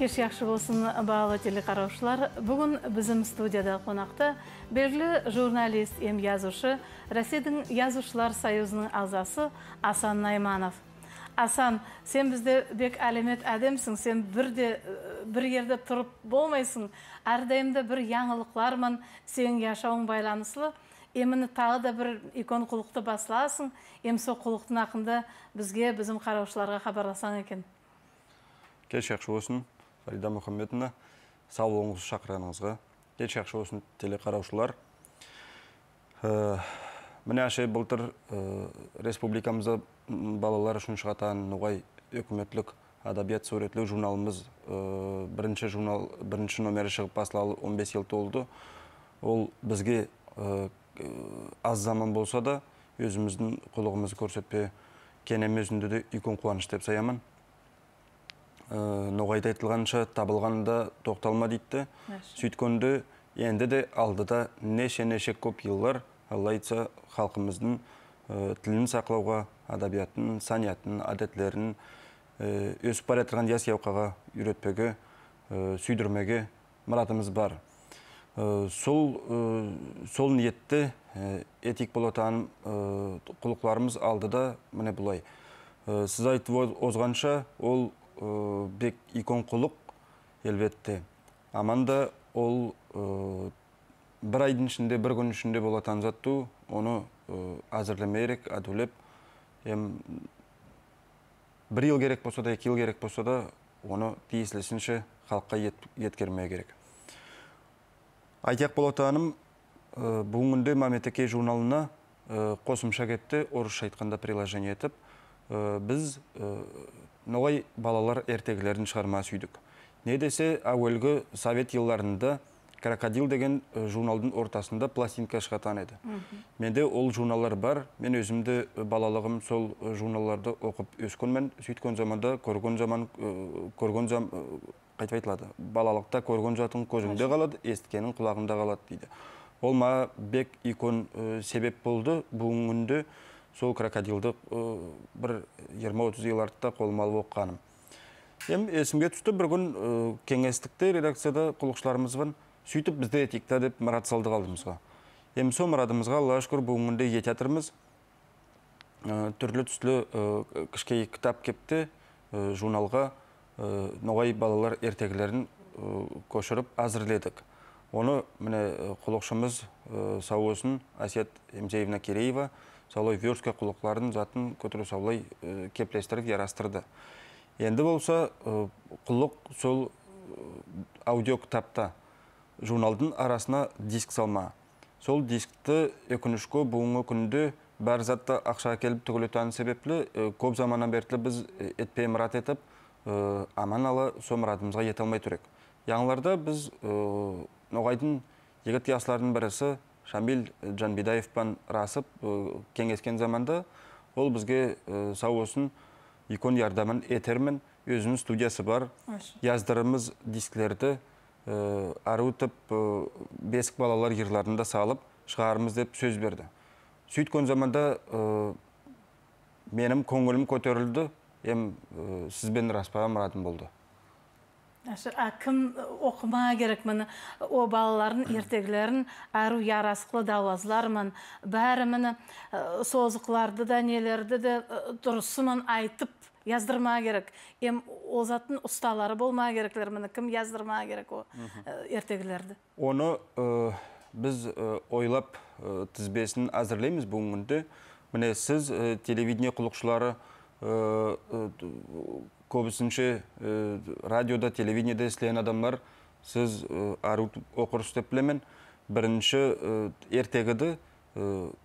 кеш яқшы болсын бағалы телеқараушылар бүгін бізім студияда қонақты белгілі журналист ем язушы Рәседің язушылар союзының азасы асан найманов асан сен бізде бек әлемет әдемсің сен бір ерді тұрып болмайсың әрдайымда бір яңылықлармын сен яшауың байланыслы еміні тағы да бір икон құлықты басыласың ем сол құлықтың ақында бізге біздің қараушыларға хабарласаң екен кеш яқшы болсын фарида Мухаммедовна, сау болыңыз шақырғаныңызға кеш жақсы болсын телеқараушылар. Э, міне әше былтыр э, республикамызда балалар үшін шығатан ноғай үкіметтік адабият суретлеу журналымыз э, бірінші журнал бірінші номері шығып басылалы 15 жыл толды ол бізге аз заман болса да өзіміздің құлығымызды көрсетпе кенеміз үнді де үлкен қуаныш деп саямын Э, ноғайда айтылғанша табылғанда тоқталма дейді сөйткенде енді де алдыда неше неше көп жылдар алла айтса халқымыздың э, тілін сақлауға адабиятын, саниятын әдетлерін э, өсіп бара жатырған жас яуқаға үйретпеге сүйдірмеге мұратымыз бар сол сол ниетті этик болатан құлықларымыз алдыда міне бұлай сіз айтып озғанша ол Э, бек икон құлық елбетті. Аманда ол э, бір айдын ішінде бір күн ішінде болатын Танзатту оны э, әзірлемейрек әдулеп бір ел керек болса да эки ел керек болса да оны тиесілісінше халыққа еткерме керек айтақ болатаным бүгінгі күнде Маметеке журналына қосымша кетті орысша айтқанда приложение етіп біз нолай балалар ертегілерін шығарма сүйдік не десе әуелгі совет елларында крокодил деген э, журналдың ортасында пластинка шығатан еді менде ол журналдар бар мен өзімді э, балалығым сол э, журналдарды оқып өскенмін сөйткен заманда көрген заман көрген қайтып айтылады балалықта көрген затың көзіңде қалады естікенің құлағында қалады дейді ол маған бек икон себеп болды бүгінгі сол крокодилді э, бір 20-30 ел артта қолыма алып оқығаным енді есімге түсті бір күн э, кеңестікте редакцияда құлықшыларымыз бар сөйтіп бізде этикта деп мұрат салдық алдымызға енді сол мұратымызға аллаға шүкір бүгінгі э, түрлі түсті кішке кітап кепті журналға ноғай балалар ертегілерін көшіріп әзірледік оны міне құлықшымыз сау болсын әсет кереева солай вирусқа құлықларын затын көтірі солай э, кеплестіріп ерастырды. енді болса э, құлық сол э, аудио кітапта журналдың арасына диск салма сол дискті өкінішке бүгінгі күнді бәр затты ақша келіп түгілетәні себеплі көп заманнан берлі біз етпей мұрат етіп аман ала со мұратымызға жете алмай түрек. яңыларда біз ноғайдың егіт ясыларының бірісі шамбил э, жанбидаевпен расып э, кеңескен заманда ол бізге э, сау осын икон ярдамын етермін өзінің студиясы бар яздырымыз дисклерді арытып бесік балалар ерларында салып шығарымыз деп сөз берді сөйткен заманда менім менің көңілім көтерілді ем сізбен распаға мұратым болды кім э, оқыма керек міні? о балалардың ертегілерін әру ярасқылы дауазлар мін бәрі міне э, созықларды да нелерді де э, дұрысымын айтып яздырма керек ем ол ұсталары болма керекілер міні, кім яздырма керек о ертегілерді оны біз ойлап тізбесін әзірлейміз бұңынды. міне сіз телевидіне телевидение құлықшылары көбісінше радиода телевидениеде істеген адамдар сіз ару оқырсыз деп білемін бірінші ертегіді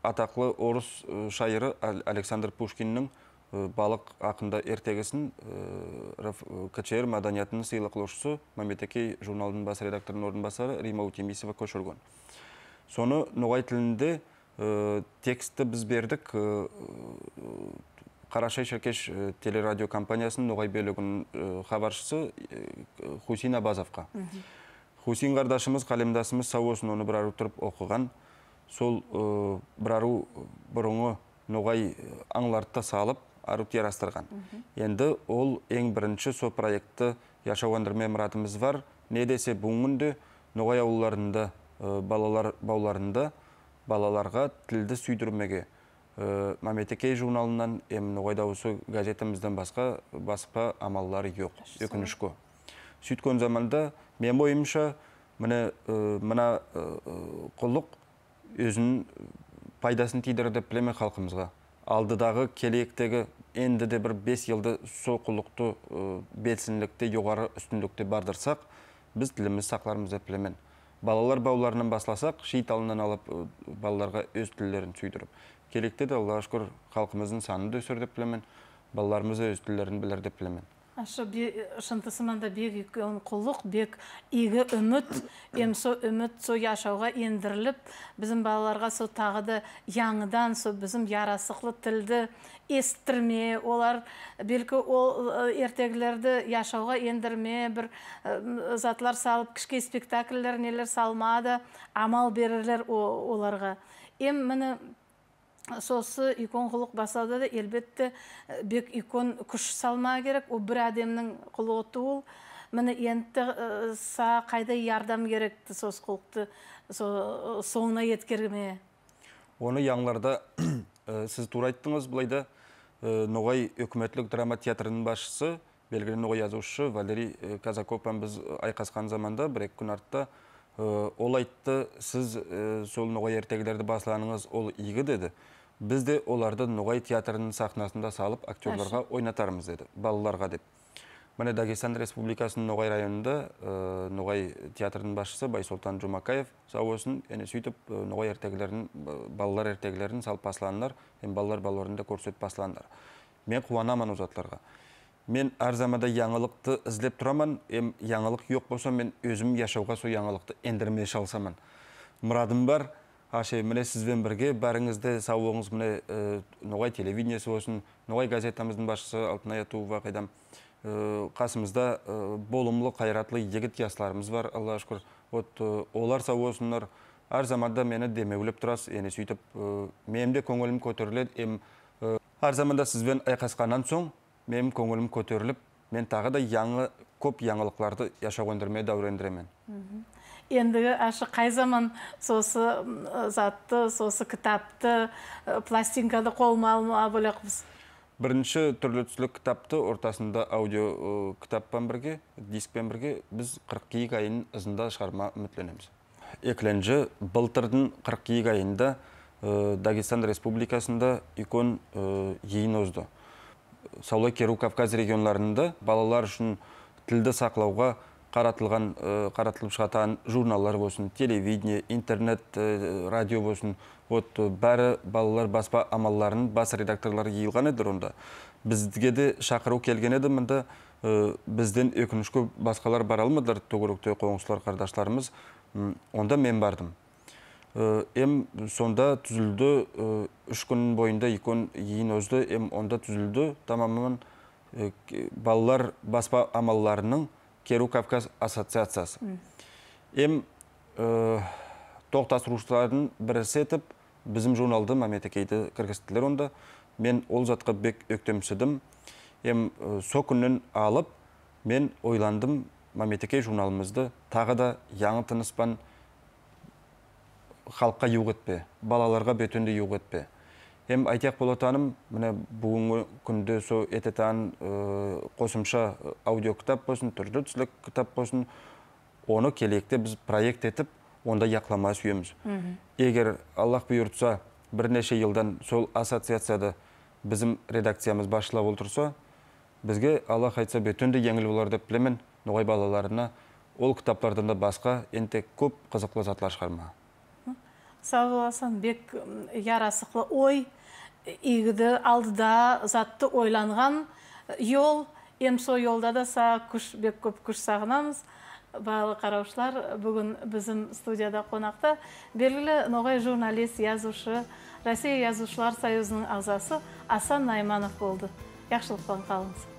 атақлы орыс шайыры александр пушкиннің балық ақында ертегісін кчр мәдениетінің сыйлықлаушысы мәметекей журналының бас редакторының орынбасары рима утемисова көшірген соны ноғай тілінде текстті біз бердік қарашай шеркеш э, телерадио компаниясының ноғай бөлігінің э, хабаршысы э, хусин абазовқа хусин қардашымыз қалемдасымыз сау осын оны бір тұрып оқыған сол бір ару бұрынғы ноғай аңларды салып арып ярастырған енді ол ең бірінші со проекті яшауандырме мұратымыз бар не десе бүгінгі ноғай бауларында балаларға тілді сүйдірмеге Э, мәметекей журналынан емін ғойда осы басқа басқа баспа амаллары өкініш көп. Сүйткен заманда мен бойымша, мұна мына э, э, өзінің пайдасын тийдирет деп қалқымызға. Алдыдағы Алдыдағы алдыдагы енді де бір 5 елді сол құлықты белсенділікті жоғары үстүндүктү бардырсақ, біз тіліміз сақларымызды деп балалар бауларынан басласақ алынан алып балаларға өз тілдерін сүйдіріп керекті де аллаға шүкір халқымыздың санын да өсір деп білемін балаларымыз өз тілдерін білер деп білемін ашы бек үлкен құлық бек игі үміт енді со үміт со яшауға ендіріліп біздің балаларға сол тағы да яңыдан со біздің ярасықлы тілді естірме олар белкі ол ертегілерді яшауға ендірме бір затлар салып кішкене спектакльдер нелер салмады амал берерлер оларға ем міне сосы икон құлық басалды, да әлбетте э, бек икон күш салма керек ол бір адамның ол міне енді э, са қайда ярдам керекті сос кылыкты э, соңына еткерме оны яңларда сіз тура айттыңыз былайда ноғай үкіметтік драма театрының басшысы белгілі ноғай жазушы валерий казаковпен біз айқасқан заманда бір екі күн артта Э, ол айтты сіз э, сол ноғай ертегілерді басланыңыз ол игі деді біз де оларды ноғай театрының сахнасында салып актерларға ойнатармыз деді балаларға деп міне дагестан республикасының ноғай районында ә, ноғай театрының басшысы Солтан жұмакаев сау болсын яғни сөйтіп ноғай ертегілерін балалар ертегілерін салып балар балалар балыларында көрсетіп мен қуанамын ол мен әр заманда яңылықты ізлеп тұрамын ем яңылық жоқ болса мен өзім яшауға сол яңылықты ендірмей шалсамын мұрадым бар аше міне сізбен бірге бәріңізді сау міне ә, ноғай телевидениесі болсын ноғай газетамыздың басшысы алтынай атуова қайдам э, қасымызда э, болымлы қайратлы егіт жастарымыз бар аллаға шүкір олар сау болсындар әр заманда мені демеулеп тұрас, ені сөйтіп менің көңілім көтеріледі ем әр заманда сізбен айқасқаннан соң менің көңілім көтеріліп мен тағы да яңы көп яңылықларды яшап өндірме дәурендіремін ендігі ашы қай заман сосы затты сосы кітапты пластинканы қолыма алма бөле бірінші түрлі түсілік кітапты ортасында аудио кітаппен бірге дискпен бірге біз 42 айының айын ызында шығарма үмітленеміз. екінші былтырдың қыркүйек айында дагестан республикасында икон озды саулай керу кавказ регионларында балалар үшін тілді сақлауға қаратылған э, қаратылып шығатын журналдар болсын телевидение интернет э, радио болсын вот э, бәрі балалар баспа амалларын бас редакторлары жиылған еді онда бізге де шақыру келген еді мында бізден өкінішке басқалар бара алмадыр түгіректе қоңыстылар қардашларымыз онда мен бардым ем э, сонда түзілді э, үш күн бойында икон ең өзді ем онда түзілді тамамын э, балалар баспа амалларының керу кавказ ассоциациясы ем тоқтас тоқтастырушылардың бірісі етіп бізім журналды Маметекейді кіргістілер онда мен ол затқа бек өктемсідім ем со күннен алып мен ойландым Маметекей журналымызды тағы да яңы тыныспан халыққа юқ етпе балаларға бөтенді юқ етпе Ем айтақ болатаным міне бүгінгі күнде со ететан э, қосымша э, аудио кітап болсын, түрлі түсілік кітап болсын, оны келекте біз проект етіп, онда яқлама сүйеміз. Егер Аллах бұйыртса, бірнеше жылдан сол ассоциацияда біздің редакциямыз башылап отырса, бізге Аллах айтса бөтенді еңіл болар деп білемін, ноғай балаларына ол кітаптардан да басқа енте көп қызықлы затлар шығарма сау боласың бек ярасықлы ой игіді алдыда затты ойланған жол ем сол жолда да са күш бек көп күш сағынамыз барлық қараушылар бүгін біздің студияда қонақта белгілі ноғай журналист язушы россия жазушылар союзының ағзасы асан найманов болды жақсылықпен қалыңыз